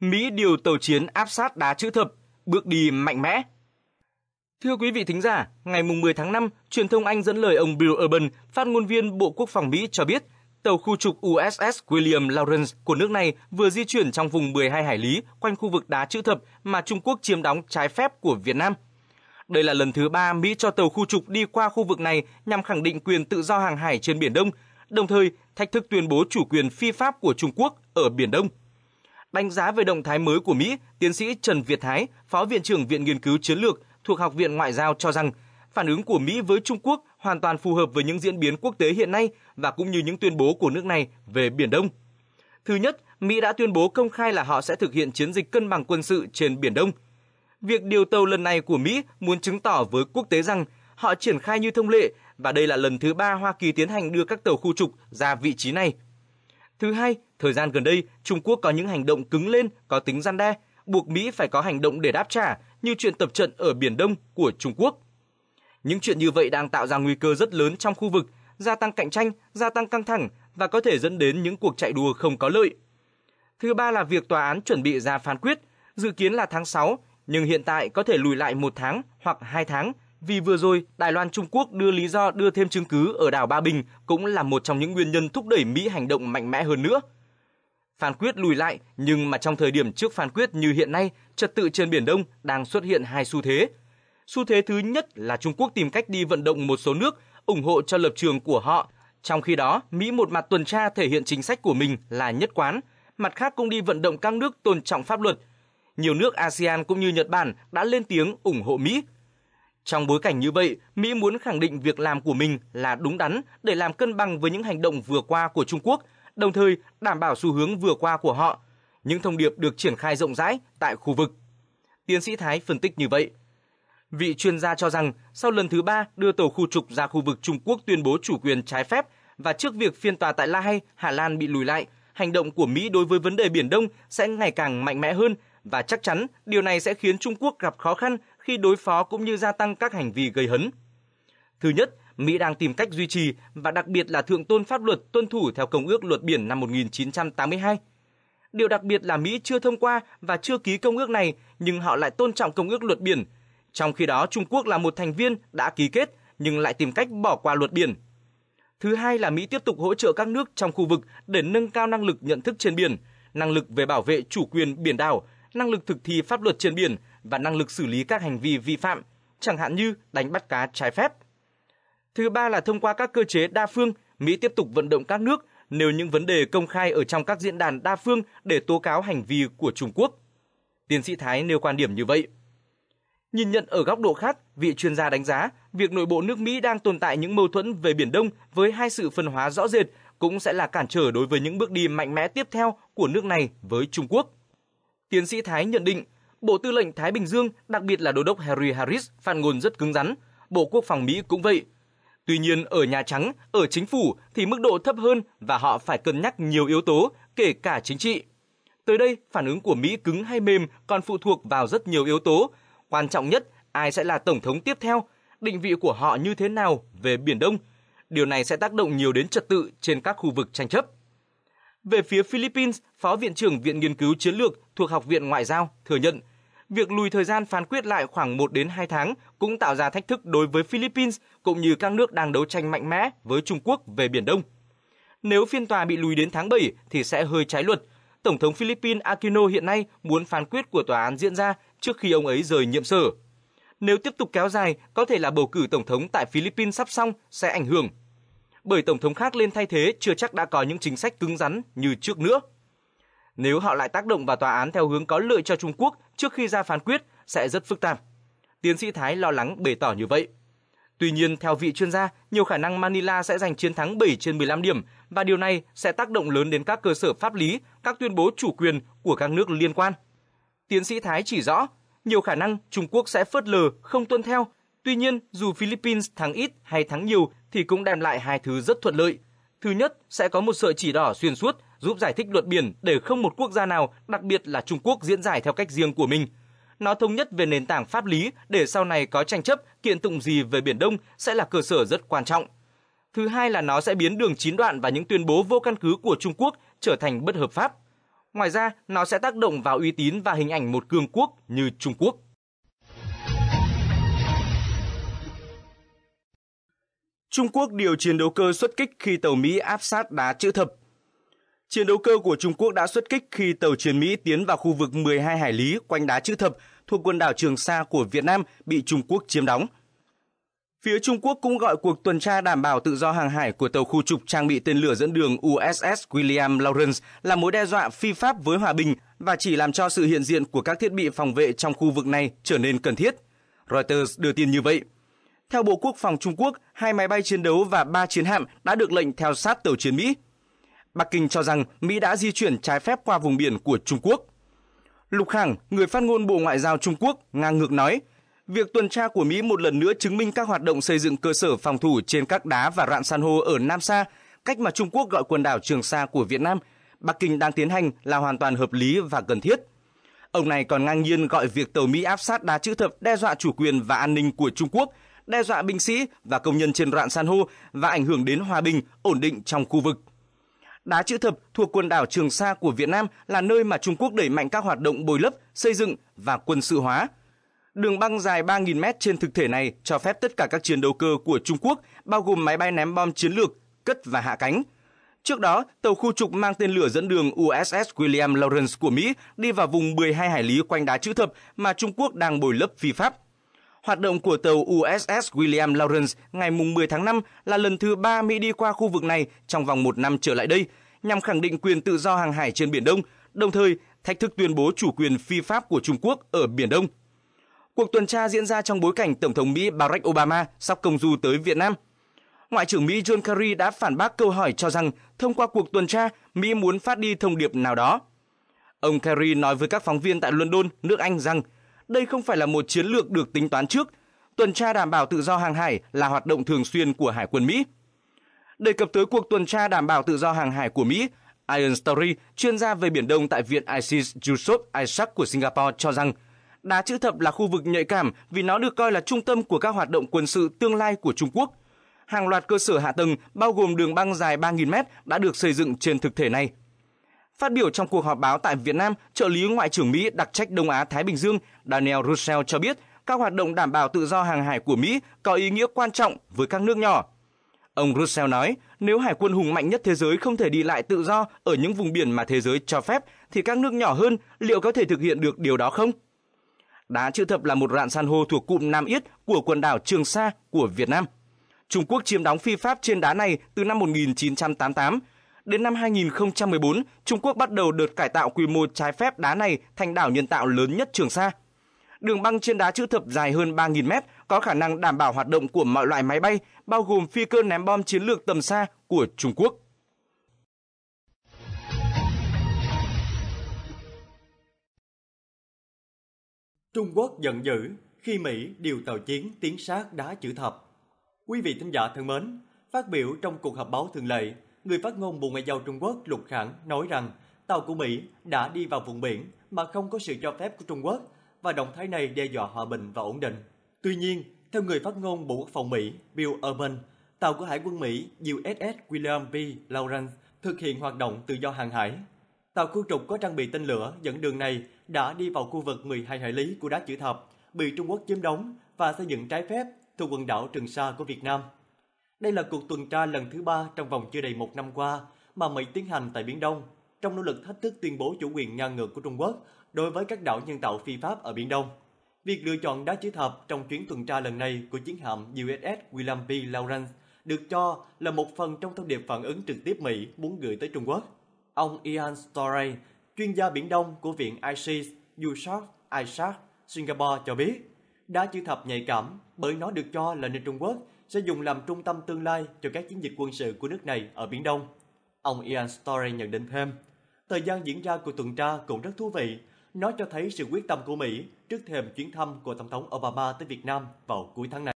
Mỹ điều tàu chiến áp sát đá chữ thập, bước đi mạnh mẽ. Thưa quý vị thính giả, ngày 10 tháng 5, truyền thông Anh dẫn lời ông Bill Urban, phát ngôn viên Bộ Quốc phòng Mỹ cho biết, tàu khu trục USS William Lawrence của nước này vừa di chuyển trong vùng 12 hải lý quanh khu vực đá chữ thập mà Trung Quốc chiếm đóng trái phép của Việt Nam. Đây là lần thứ ba Mỹ cho tàu khu trục đi qua khu vực này nhằm khẳng định quyền tự do hàng hải trên Biển Đông, đồng thời thách thức tuyên bố chủ quyền phi pháp của Trung Quốc ở Biển Đông. Đánh giá về động thái mới của Mỹ, tiến sĩ Trần Việt Thái, Phó Viện trưởng Viện Nghiên cứu Chiến lược thuộc Học viện Ngoại giao cho rằng, phản ứng của Mỹ với Trung Quốc hoàn toàn phù hợp với những diễn biến quốc tế hiện nay và cũng như những tuyên bố của nước này về Biển Đông. Thứ nhất, Mỹ đã tuyên bố công khai là họ sẽ thực hiện chiến dịch cân bằng quân sự trên Biển Đông. Việc điều tàu lần này của Mỹ muốn chứng tỏ với quốc tế rằng họ triển khai như thông lệ và đây là lần thứ ba Hoa Kỳ tiến hành đưa các tàu khu trục ra vị trí này. Thứ hai, Thời gian gần đây, Trung Quốc có những hành động cứng lên có tính gian đe, buộc Mỹ phải có hành động để đáp trả như chuyện tập trận ở Biển Đông của Trung Quốc. Những chuyện như vậy đang tạo ra nguy cơ rất lớn trong khu vực, gia tăng cạnh tranh, gia tăng căng thẳng và có thể dẫn đến những cuộc chạy đua không có lợi. Thứ ba là việc tòa án chuẩn bị ra phán quyết, dự kiến là tháng 6, nhưng hiện tại có thể lùi lại một tháng hoặc hai tháng vì vừa rồi Đài Loan Trung Quốc đưa lý do đưa thêm chứng cứ ở đảo Ba Bình cũng là một trong những nguyên nhân thúc đẩy Mỹ hành động mạnh mẽ hơn nữa – phán quyết lùi lại, nhưng mà trong thời điểm trước phán quyết như hiện nay, trật tự trên Biển Đông đang xuất hiện hai xu thế. Xu thế thứ nhất là Trung Quốc tìm cách đi vận động một số nước ủng hộ cho lập trường của họ. Trong khi đó, Mỹ một mặt tuần tra thể hiện chính sách của mình là nhất quán, mặt khác cũng đi vận động các nước tôn trọng pháp luật. Nhiều nước ASEAN cũng như Nhật Bản đã lên tiếng ủng hộ Mỹ. Trong bối cảnh như vậy, Mỹ muốn khẳng định việc làm của mình là đúng đắn để làm cân bằng với những hành động vừa qua của Trung Quốc – đồng thời đảm bảo xu hướng vừa qua của họ. Những thông điệp được triển khai rộng rãi tại khu vực. Tiến sĩ Thái phân tích như vậy. Vị chuyên gia cho rằng sau lần thứ ba đưa tàu khu trục ra khu vực Trung Quốc tuyên bố chủ quyền trái phép và trước việc phiên tòa tại La Hay, Hà Lan bị lùi lại, hành động của Mỹ đối với vấn đề Biển Đông sẽ ngày càng mạnh mẽ hơn và chắc chắn điều này sẽ khiến Trung Quốc gặp khó khăn khi đối phó cũng như gia tăng các hành vi gây hấn. Thứ nhất, Mỹ đang tìm cách duy trì và đặc biệt là thượng tôn pháp luật tuân thủ theo Công ước Luật Biển năm 1982. Điều đặc biệt là Mỹ chưa thông qua và chưa ký công ước này nhưng họ lại tôn trọng Công ước Luật Biển. Trong khi đó Trung Quốc là một thành viên đã ký kết nhưng lại tìm cách bỏ qua luật biển. Thứ hai là Mỹ tiếp tục hỗ trợ các nước trong khu vực để nâng cao năng lực nhận thức trên biển, năng lực về bảo vệ chủ quyền biển đảo, năng lực thực thi pháp luật trên biển và năng lực xử lý các hành vi vi phạm, chẳng hạn như đánh bắt cá trái phép. Thứ ba là thông qua các cơ chế đa phương, Mỹ tiếp tục vận động các nước nêu những vấn đề công khai ở trong các diễn đàn đa phương để tố cáo hành vi của Trung Quốc. Tiến sĩ Thái nêu quan điểm như vậy. Nhìn nhận ở góc độ khác, vị chuyên gia đánh giá việc nội bộ nước Mỹ đang tồn tại những mâu thuẫn về Biển Đông với hai sự phân hóa rõ rệt cũng sẽ là cản trở đối với những bước đi mạnh mẽ tiếp theo của nước này với Trung Quốc. Tiến sĩ Thái nhận định, Bộ Tư lệnh Thái Bình Dương, đặc biệt là Đô đốc Harry Harris, phản ngôn rất cứng rắn. Bộ Quốc phòng Mỹ cũng vậy, Tuy nhiên, ở Nhà Trắng, ở chính phủ thì mức độ thấp hơn và họ phải cân nhắc nhiều yếu tố, kể cả chính trị. Tới đây, phản ứng của Mỹ cứng hay mềm còn phụ thuộc vào rất nhiều yếu tố. Quan trọng nhất, ai sẽ là tổng thống tiếp theo, định vị của họ như thế nào về Biển Đông. Điều này sẽ tác động nhiều đến trật tự trên các khu vực tranh chấp. Về phía Philippines, Phó Viện trưởng Viện Nghiên cứu Chiến lược thuộc Học viện Ngoại giao thừa nhận việc lùi thời gian phán quyết lại khoảng 1 đến 2 tháng cũng tạo ra thách thức đối với Philippines cũng như các nước đang đấu tranh mạnh mẽ với Trung Quốc về Biển Đông. Nếu phiên tòa bị lùi đến tháng 7 thì sẽ hơi trái luật. Tổng thống Philippines Aquino hiện nay muốn phán quyết của tòa án diễn ra trước khi ông ấy rời nhiệm sở. Nếu tiếp tục kéo dài, có thể là bầu cử tổng thống tại Philippines sắp xong sẽ ảnh hưởng. Bởi tổng thống khác lên thay thế chưa chắc đã có những chính sách cứng rắn như trước nữa. Nếu họ lại tác động vào tòa án theo hướng có lợi cho Trung Quốc trước khi ra phán quyết sẽ rất phức tạp. Tiến sĩ Thái lo lắng bày tỏ như vậy. Tuy nhiên, theo vị chuyên gia, nhiều khả năng Manila sẽ giành chiến thắng 7 trên 15 điểm và điều này sẽ tác động lớn đến các cơ sở pháp lý, các tuyên bố chủ quyền của các nước liên quan. Tiến sĩ Thái chỉ rõ, nhiều khả năng Trung Quốc sẽ phớt lờ, không tuân theo. Tuy nhiên, dù Philippines thắng ít hay thắng nhiều thì cũng đem lại hai thứ rất thuận lợi – Thứ nhất, sẽ có một sợi chỉ đỏ xuyên suốt giúp giải thích luật biển để không một quốc gia nào, đặc biệt là Trung Quốc diễn giải theo cách riêng của mình. Nó thống nhất về nền tảng pháp lý để sau này có tranh chấp, kiện tụng gì về Biển Đông sẽ là cơ sở rất quan trọng. Thứ hai là nó sẽ biến đường chín đoạn và những tuyên bố vô căn cứ của Trung Quốc trở thành bất hợp pháp. Ngoài ra, nó sẽ tác động vào uy tín và hình ảnh một cường quốc như Trung Quốc. Trung Quốc điều chiến đấu cơ xuất kích khi tàu Mỹ áp sát đá chữ thập. Chiến đấu cơ của Trung Quốc đã xuất kích khi tàu chiến Mỹ tiến vào khu vực 12 hải lý quanh đá chữ thập thuộc quần đảo Trường Sa của Việt Nam bị Trung Quốc chiếm đóng. Phía Trung Quốc cũng gọi cuộc tuần tra đảm bảo tự do hàng hải của tàu khu trục trang bị tên lửa dẫn đường USS William Lawrence là mối đe dọa phi pháp với hòa bình và chỉ làm cho sự hiện diện của các thiết bị phòng vệ trong khu vực này trở nên cần thiết. Reuters đưa tin như vậy. Theo Bộ Quốc phòng Trung Quốc, hai máy bay chiến đấu và ba chiến hạm đã được lệnh theo sát tàu chiến Mỹ. Bắc Kinh cho rằng Mỹ đã di chuyển trái phép qua vùng biển của Trung Quốc. Lục Khẳng, người phát ngôn Bộ Ngoại giao Trung Quốc, ngang ngược nói, việc tuần tra của Mỹ một lần nữa chứng minh các hoạt động xây dựng cơ sở phòng thủ trên các đá và rạn san hô ở Nam Sa, cách mà Trung Quốc gọi quần đảo Trường Sa của Việt Nam, Bắc Kinh đang tiến hành là hoàn toàn hợp lý và cần thiết. Ông này còn ngang nhiên gọi việc tàu Mỹ áp sát đá chữ thập đe dọa chủ quyền và an ninh của Trung Quốc đe dọa binh sĩ và công nhân trên rạn san hô và ảnh hưởng đến hòa bình, ổn định trong khu vực. Đá chữ thập thuộc quần đảo Trường Sa của Việt Nam là nơi mà Trung Quốc đẩy mạnh các hoạt động bồi lấp, xây dựng và quân sự hóa. Đường băng dài 3.000 mét trên thực thể này cho phép tất cả các chiến đấu cơ của Trung Quốc, bao gồm máy bay ném bom chiến lược, cất và hạ cánh. Trước đó, tàu khu trục mang tên lửa dẫn đường USS William Lawrence của Mỹ đi vào vùng 12 hải lý quanh đá chữ thập mà Trung Quốc đang bồi lấp phi pháp. Hoạt động của tàu USS William Lawrence ngày 10 tháng 5 là lần thứ ba Mỹ đi qua khu vực này trong vòng một năm trở lại đây, nhằm khẳng định quyền tự do hàng hải trên Biển Đông, đồng thời thách thức tuyên bố chủ quyền phi pháp của Trung Quốc ở Biển Đông. Cuộc tuần tra diễn ra trong bối cảnh Tổng thống Mỹ Barack Obama sắp công du tới Việt Nam. Ngoại trưởng Mỹ John Kerry đã phản bác câu hỏi cho rằng thông qua cuộc tuần tra, Mỹ muốn phát đi thông điệp nào đó. Ông Kerry nói với các phóng viên tại London, nước Anh rằng – đây không phải là một chiến lược được tính toán trước. Tuần tra đảm bảo tự do hàng hải là hoạt động thường xuyên của Hải quân Mỹ. Đề cập tới cuộc tuần tra đảm bảo tự do hàng hải của Mỹ, Iron Story, chuyên gia về Biển Đông tại Viện ISIS Yusof Isaac của Singapore cho rằng, đá chữ thập là khu vực nhạy cảm vì nó được coi là trung tâm của các hoạt động quân sự tương lai của Trung Quốc. Hàng loạt cơ sở hạ tầng bao gồm đường băng dài 3.000 mét đã được xây dựng trên thực thể này. Phát biểu trong cuộc họp báo tại Việt Nam, trợ lý Ngoại trưởng Mỹ đặc trách Đông Á-Thái Bình Dương Daniel Russell cho biết các hoạt động đảm bảo tự do hàng hải của Mỹ có ý nghĩa quan trọng với các nước nhỏ. Ông Russell nói, nếu hải quân hùng mạnh nhất thế giới không thể đi lại tự do ở những vùng biển mà thế giới cho phép, thì các nước nhỏ hơn liệu có thể thực hiện được điều đó không? Đá chữ thập là một rạn san hô thuộc cụm Nam Yết của quần đảo Trường Sa của Việt Nam. Trung Quốc chiếm đóng phi pháp trên đá này từ năm 1988, Đến năm 2014, Trung Quốc bắt đầu đợt cải tạo quy mô trái phép đá này thành đảo nhân tạo lớn nhất Trường Sa. Đường băng trên đá chữ thập dài hơn 3.000 mét có khả năng đảm bảo hoạt động của mọi loại máy bay, bao gồm phi cơ ném bom chiến lược tầm xa của Trung Quốc. Trung Quốc giận dữ khi Mỹ điều tàu chiến tiến sát đá chữ thập. Quý vị thính giả thân mến, phát biểu trong cuộc họp báo thường lệ, người phát ngôn Bộ Ngoại giao Trung Quốc Lục Khẳng nói rằng tàu của Mỹ đã đi vào vùng biển mà không có sự cho phép của Trung Quốc và động thái này đe dọa hòa bình và ổn định. Tuy nhiên, theo người phát ngôn Bộ Quốc phòng Mỹ Bill Urban, tàu của Hải quân Mỹ USS William B. Lawrence thực hiện hoạt động tự do hàng hải. Tàu khu trục có trang bị tên lửa dẫn đường này đã đi vào khu vực 12 hải lý của đá chữ thập, bị Trung Quốc chiếm đóng và xây dựng trái phép thuộc quần đảo Trường Sa của Việt Nam. Đây là cuộc tuần tra lần thứ ba trong vòng chưa đầy một năm qua mà Mỹ tiến hành tại Biển Đông trong nỗ lực thách thức tuyên bố chủ quyền ngang ngược của Trung Quốc đối với các đảo nhân tạo phi pháp ở Biển Đông. Việc lựa chọn đá chữ thập trong chuyến tuần tra lần này của chiến hạm USS William P. Lawrence được cho là một phần trong thông điệp phản ứng trực tiếp Mỹ muốn gửi tới Trung Quốc. Ông Ian Storey, chuyên gia Biển Đông của Viện ICES, USARC, ISARC, Singapore cho biết, đá chữ thập nhạy cảm bởi nó được cho là nơi Trung Quốc sẽ dùng làm trung tâm tương lai cho các chiến dịch quân sự của nước này ở Biển Đông. Ông Ian Story nhận định thêm, thời gian diễn ra của tuần tra cũng rất thú vị. Nó cho thấy sự quyết tâm của Mỹ trước thềm chuyến thăm của Tổng thống Obama tới Việt Nam vào cuối tháng này.